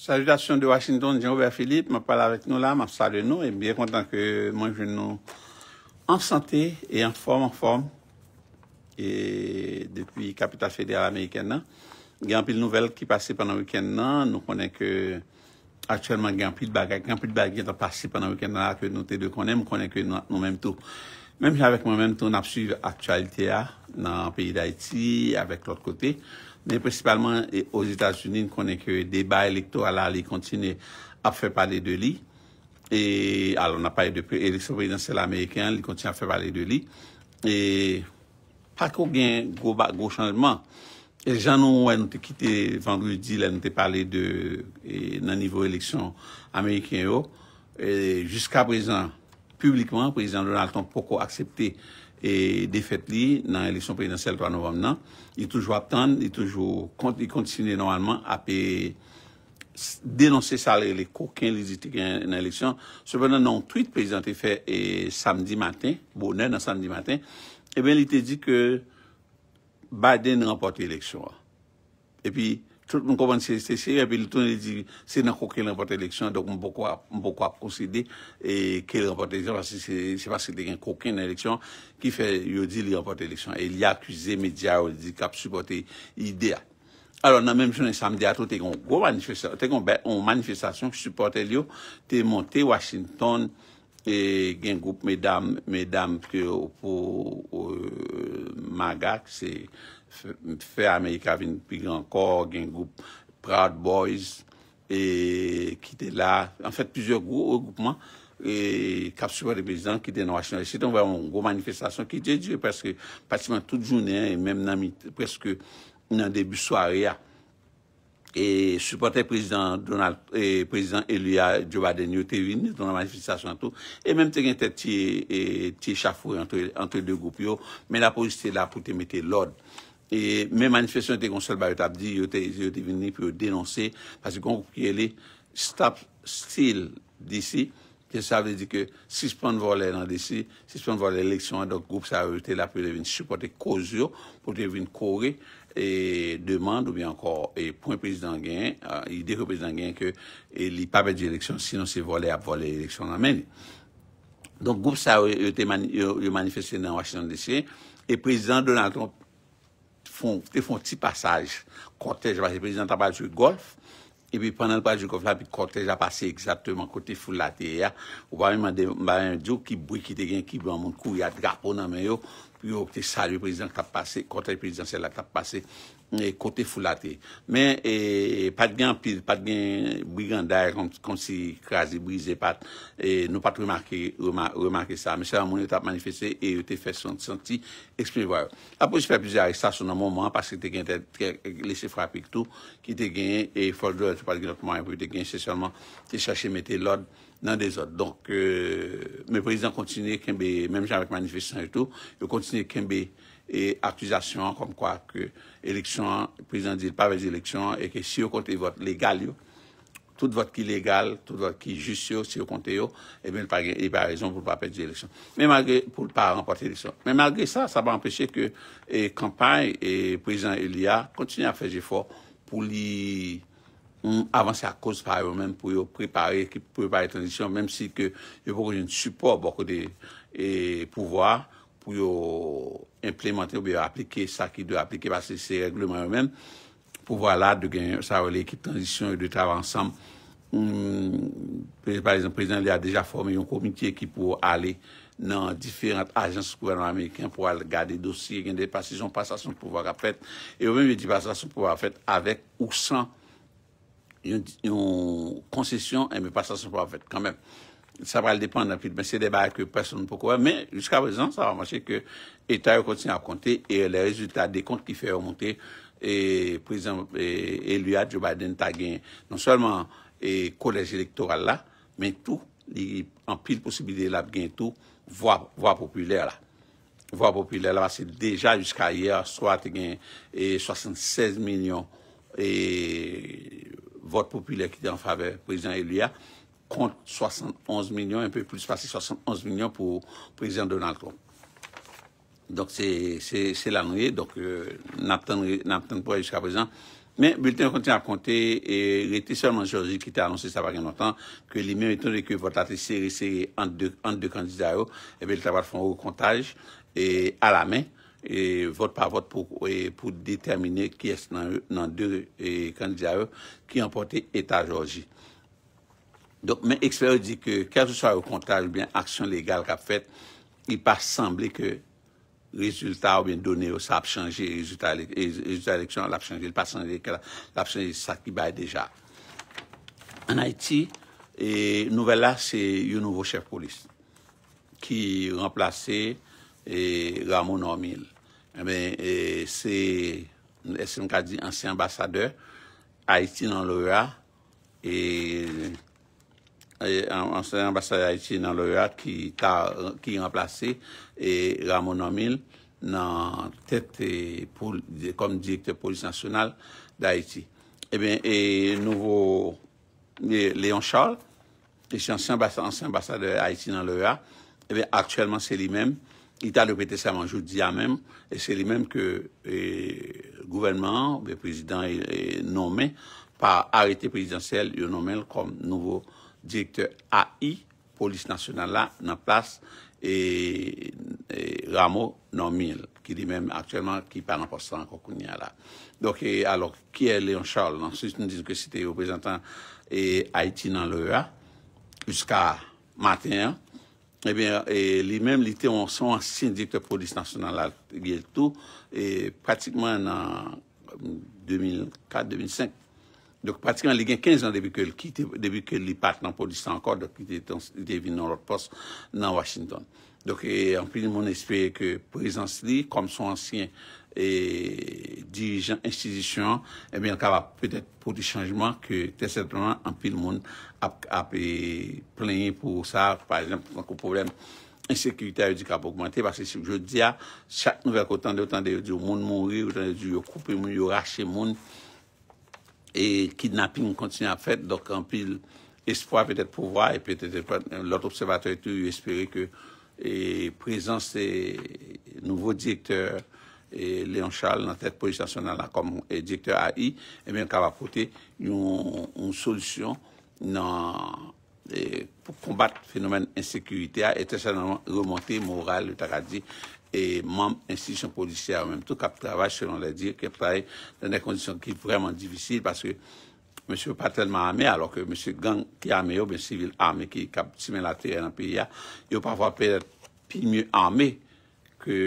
Salutasyon de Washington, Jean-Obert Philippe, ma pala vek nou la, ma salu nou, e mbyen kontan ke mwen joun nou an sante e an form an form e depi kapital federa Ameriken nan. Ganpil nouvel ki pase panan wikenden nan, nou konen ke aktuelman ganpil bagay, ganpil bagay ki pase panan wikenden nan akwe nou te de konen, mwen konen ke nou menm tou. Menm javek mwen menm tou napsu aktualite ya nan peyi d'Haiti, avek l'ot kotey. Men principalmente aux Etats-Unis, nous connaissons que les débats électoraux continuent à faire parler de lui. Alors, on a parlé de l'élection présidentielle américaine, ils continuent à faire parler de lui. Et pas qu'il y ait un gros changement. Jean-Noël nous a quitté vendredi, nous a parlé de la nouvelle élection américaine. Oh. Jusqu'à présent, publiquement, le président Donald Trump n'a pas accepté e defet li nan eleksyon prezidentsel 3 novem nan, i toujou aptan, i toujou konti konti sine normalman, api denonse sa le koken li zite gen nan eleksyon. Se bonan nan tweet prezidenti fe, e eh, samdi maten, bonen nan samdi maten, eh e ben li te di ke Biden rampote eleksyon wa. E pi... Tout mwen kompensye, se y api louton li di, se nan kokè lè anpote lèksyon, dok mwen pokwa, mwen pokwa pronside ke lè anpote lèksyon, se pasi de gen kokè lèksyon, ki fè yo di lè anpote lèksyon, e li akwize medya yo di kap supporte y dea. Alon nan menm chounen samdi ato, te kon go manifestasyon, te kon manifestasyon, supporte li yo, te montè Washington, gen goup medam, medam pou... Maga, ki se fè Amerika vin pi gran kor, gen group Proud Boys, e ki te la. An fèt, pizèr group, ou group man, kapsu pa de bizan ki te nan Washington. Si ton vè an gwo manifestasyon ki dje dje, pèske pati man tout jounen, mèm nan mite, pèske nan debi soare a. E souportè e prezident Elia Djobaden, yo te vin, yo te nan manifestasyon an tou. E menm te gen te ti chafou entre lè goup yo, men la pou jiste la pou te mette lòd. E men manifestasyon te konsol ba yo tap di, yo te vin, yo te vin, yo te denonsè. Pase kon kou kye lè, stop still disi. Kè sa vè di kè si s'pon vòlè nan desi, si s'pon vòlè l'eleksyon, donk goup sa wè te la pou lè vin supporte kozyo, pou lè vin kore, e demande ou bi ankor, e pou en prezidant gen, i dekou prezidant gen ke e li pa bè di l'eleksyon, sinon se vòlè ap vòlè l'eleksyon nan meni. Donk goup sa wè te manifestè nan Washington desi, e prezidant de l'antrop fè fon ti pasaj, kotej vè se prezidant tapal sou golf, E pi panal pa jokof la, pi kotej apase ekzatouman, kotej fulate ya. Ou pa mi mande baranjo, ki bwi ki te gen, ki bwa moun kou ya drapo nan men yo. Pi yo kotej salve prezant apase, kotej prezant sel apase. E kote fulate. Men, e, e, pat gen, pat gen briganday, kon si krasi, brize pat, nou pat remarke sa. Mese, a mouni tap manifeste, e yo te feson senti, eksprevo. Apo, jpe apize a restasyon an mouman, paske te gen, te lesse frapik tou, ki te gen, e foljou, te gen, se solman, te chache mette l'od nan de zot. Donk, euh, men prezident kontine, men javek manifeste san etou, yo kontine, kontine, E akwizasyon konm kwa ke eleksyon, prezident di l pa pe di eleksyon, e ke si yo konti vot legal yo, tout vot ki legal, tout vot ki just yo, si yo konti yo, e eh ben l pa rezon pou l pa pe di eleksyon. Men magre, pou l pa rempote eleksyon. Men magre sa, sa pa empesye ke kampanj e prezident Elia kontine mm, a fej efor pou li avanse a koz pari ou men pou yo prepare, prepare transisyon, menm si ke yo poko jen support bokou de pouvoi, pou yo implemente ou bi yo aplike sa ki do aplike basi se reglouman yo men, pou wala de gen sa wale ekip transisyon ou de trav ansam. Hmm, par exemple, prezident li a deja forme yon komitye ki pou wale ale nan diferent agens kouvernement Ameriken pou wale gade dosi gen de pasisyon pasasyon pou wala gafet. Yo men mi di pasasyon pou wala gafet avek ou san yon konsesyon, en eh mi pasasyon pou wala gafet kanmen. sa pral depande apit, men se debar ke person pou kowe, men, jiska prezant, sa pral manche ke etay yo kontin ap konte, e le rezultat de kont ki fe remonte, e, prezant, e, elu ya, Joe Biden, ta gen, non selman, e, kolej elektoral la, men tou, en pil posibilite la, gen tou, voa, voa populer la. Voa populer la, se deja jiska ayer, soit gen, e, 76 milyon, e, vot populer ki de an fave, prezant elu ya, e, kont 71 milyon, un peu plus pasi 71 milyon, pou prezident Donald Trump. Donc, c'est l'année, donc, euh, n'attend pas jusqu'à présent. Mais, bulletin continue à compter, et il était seulement Georgie qui était annoncé, ça va rien autant, que le même état de votatrice s'est resserré entre deux candidats, oh. et eh le travail de fonds au comptage, à la main, vote par vote, pour déterminer qui est dans deux euh, candidats oh, qui ont porté état Georgie. Donk men eksperyo di ke kèr jouswa yon kontaj bien aksyon legal kap fèt, y pa samblé ke rezultat ou bin donè ou sa ap chanjè rezultat lèk chanjè l'ap chanjè, l'ap chanjè sa ki baye deja. An Aiti, e, nouvel la se yon nouvo chef polis ki remplase e, Ramon Ormil. Men e se anse ambasadeur Aiti nan lora e... ansyan ambasade Aiti nan lorat ki yi remplase e Ramon Omil nan tet kom direktor polis nasyonal da Aiti. E eh nouvo Leon Charles, ansyan ambasade Aiti nan lorat, aktuellement eh se li men, ita lopete sa manjou diya men, se li men ke gouvenman, ve prezident, e nomen, pa arete prezidentsel yo nomen kom nouvo direktor AI, polis nasyonal la, nan plas, e, e ramo nan mil, ki di men aktuelman ki pa e, e nan postran kokounia la. Donke, alok, ki e Leon Charles, nan soujit nou dikwesite reprezentan, e Haiti nan lora, uska matin, eh e ben, li men li te on son asin direktor polis nasyonal la, gil tou, e pratikman nan 2004-2005, mm, Donk pratikman li gen 15 an debi ke li kit, debi ke li pat nan pou 10 an ankor, donk li devin nan lot pos nan Washington. Donk anpili moun espere ke prezans li, konm sou ansyen dirijan institisyon, anpil moun api plenye pou sa, par exemple, moun pou probleme insekwita yu di kap augmente, parce si joudia, chak nou vek otan de, otan de yu moun mounri, otan de yu koupe moun, yu rache moun, E kidnapping kontine ap fet, dok anpil espoi petet pou vwa, et petet lout observatory tou y espere ke prezant se nouvo dijekteur Leon Charles nan tet pozisyon nan la kom e dijekteur AI, e eh men kava pote yon solsyon pou kombat fenomen insekurite a, etre sa nan remonte moral, etre sa nan remonte moral, et membe institisyon polisya, an mèm tou kap trabaj, selon lè di, kap trabaj nan de kondisyon ki vreman divisil, paske mèm sou pa telman ame, alò ke mèm sou gang ki ame yo, mèm civil ame ki kap simen la teren an pi ya, yo pa fwa pe etre pi mye ame, ke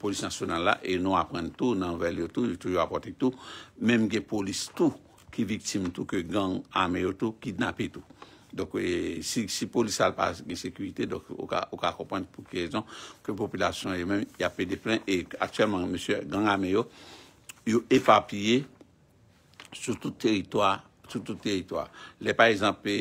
polis nasyonan la, e nou apren tou, nan vel yo tou, yo tou yo apren tou, mèm gen polis tou, ki viktime tou, ke gang ame yo tou, ki napi tou, Donk, si polisal pa gen sekwite, donk, ou ka kompany pou krezon, ke populasyon e men, ya pe depren, e atyèman, M. Gangameyo, yo efapye, sou tout teritwa, sou tout teritwa. Le pa esanpe,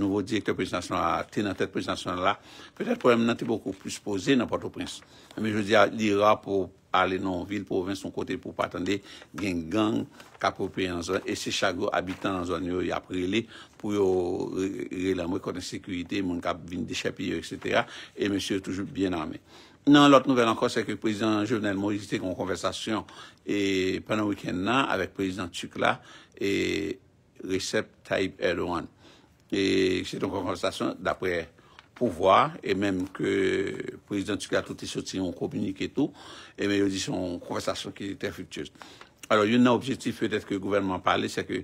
nouvo direktor prezintasyon la, tenantet prezintasyon la, pe dete problem nan te boku pou se pose nan Port-au-Prince. Ami, joun diya, lirap pou prezintasyon, alenon vil pou ven son kote pou patande gen gang kapopye an zon e se chagou abitan an zon yo yapre li pou yo relamwe konten sekurite, moun kap vin de chapi yo, etc. E monsye toujou bien ame. Nan lot nouvel anko se ke prezident Jovenel Moris te kon konversasyon e penan wikend nan avek prezident Tukla e Recep Tayyip Erdogan. E se ton konversasyon dapre konversasyon. pouvwa, e menm ke prezident Tchouk a touti sot si yon komunike tou, e men yon disyon konversasyon ki te fructuose. Alor, yon nan objetiv peut-et ke gouvernment pale, se ke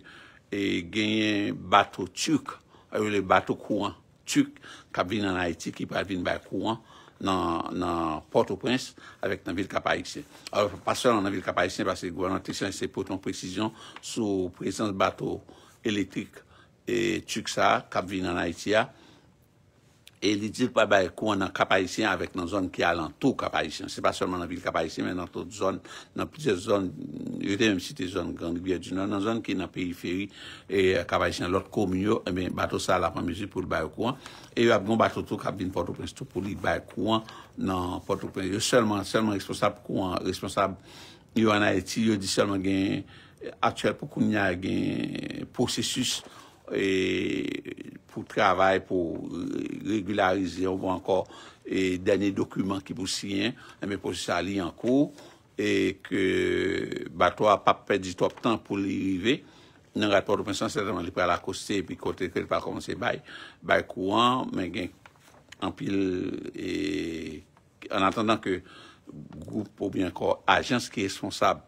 genyen bato Tchouk, a yon le bato Kouan, Tchouk, kabvin nan Haiti, ki pa vin bay Kouan, nan Port-au-Prince, avèk nan vil Kapa-Aixien. Alor, pa sè nan vil Kapa-Aixien, pa se gouvernment Tchouk anse poton prezisyon sou prezident bato elektrik e Tchouk sa, kabvin nan Haiti a, e li dik pa baye kouan nan kapayisyen avek nan zon ki alantou kapayisyen se pa solman nan vil kapayisyen men nan ton zon, nan pise zon yo te menm si te zon gangi biya di nou nan zon ki nan periferi e kapayisyen lot koum yo e men bato sa la famizi pou l baye kouan e yo ap non bato tou kap bin Port-au-Prince tou pou li baye kouan nan Port-au-Prince yo solman, solman responsab kouan responsab yo anayeti yo di solman gen atyel pou kounya gen posesus e... pou travay pou euh, regularize ou pou bon ankor e denye dokumen ki pou siyen, anme e, pou si sali anko, e ke batwa pape pe di top tan pou li rive, nan rapor do pensyon, seman li pou alakoste, e pi kote kwen pa komanse bay, bay kouan, men gen anpil, e, en atendan ke goup pou bi ankor, ajans ki esponsab,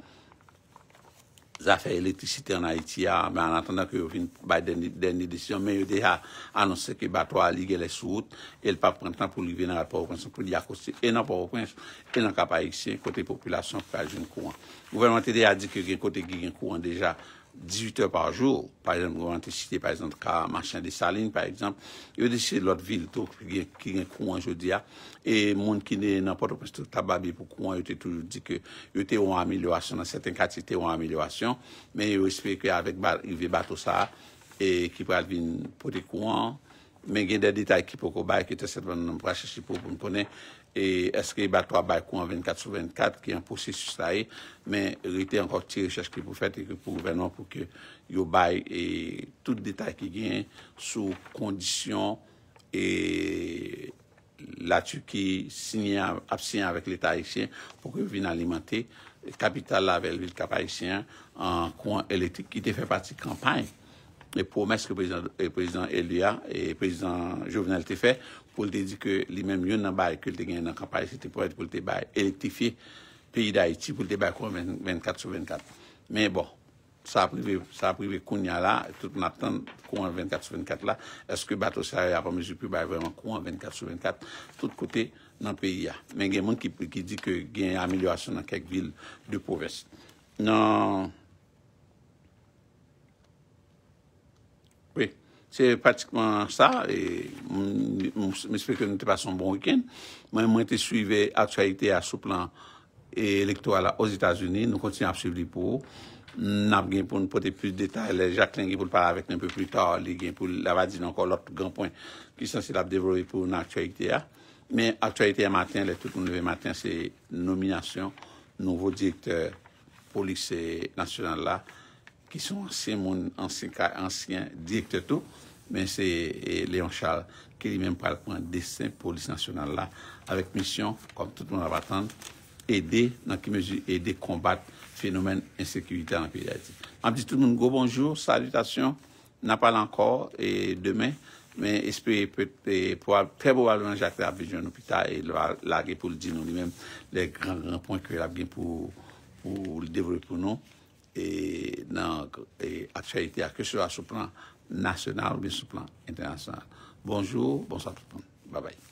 Zafè elektrisite an ha iti ya, mè an antanda kè yo fin bay deni desisyon, mè yo de ya anonsè ke batwa li gè lè sou out, el pa prèntan pou li vè nan aporokonsan pou li akosye. E nan aporokonsan, e nan kapayek si kote populasyon pou kajoun kouan. Gouvernmentè de ya di kote gè kouan deja, 18 ou par jou, par exemple, ou an te site par exemple ka machin de saline par exemple, yo de se lot vil to ki gen kouan jodi a, e moun ki ne nan poto presto taba bi pou kouan, yo te toujou di ke yo te ou an amilwasyon, nan seten kati te ou an amilwasyon, men yo espè ki avek yu ve batou sa, e ki pral vin pou te kouan, Men gen de detay ki pou kou bay ki te setvan nan mprache si pou pou mpone. E eske batwa bay kou an 24 sou 24 ki an posi sou staye. Men rete ankot ti rechech ki pou fete ki pou gwenman pou ki yo bay. E tout detay ki gen sou kondisyon e latu ki absyen avèk l'Etat Haitien pou ki vin alimante kapital avèk l'Etat Haitien an kou an elektik ki te fè pati kampany. Mè pou mè s ke prezident Elia e prezident Jovenel te fè, pou l te di ke li mèm yon nan baye ke l te gen nan kapare, se te pou l te baye elektifiye peyi da iti pou l te baye kouan 24 sou 24. Mè bon, sa aprive koun ya la, tout mè natan kouan 24 sou 24 la, eske bat o saray apwa mè jupi baye vèman kouan 24 sou 24, tout kote nan peyi ya. Mè gen mè ki di ke gen amilyorasyon nan kek vil de pouves. Nan... Se pratikman sa, me sepeke nou te pason bon wikend, mwen mwen te suive aktualite a souplan elektor ala ouz Etasuni, nou kontin ap subli pou, nou ap gen pou nou pote plus detay, le Jacques Lengi pou l'paravek nan peu plus ta, le gen pou la vadi nan kon l'ot gampon, ki san se la devore pou nan aktualite a. Men, aktualite a matin, le tout nou ve matin, se nominasyon nouvo direktor polise nasyonal la, ki sou ansyen moun, ansyen ka, ansyen direktor tou, men se e, Leon Charles, ki li men pral pou an desen polis nasyonal la, avek misyon, kon tout moun avatande, ede, nan ki mezi, ede kombat fenomen insekwitè nan ki yadid. Anp di tout moun go bonjou, salutation, nan pal ankor, e demen, men espri pou ap, pe boval moun jakte ap bejou an opita, e lwa lage pou ldi nou li men, le gran, gran ponk pou ldevore pou nou, et e à traiter à que ce soit sur le plan national ou sur le plan international. Bonjour, bonsoir tout le monde. Bye bye.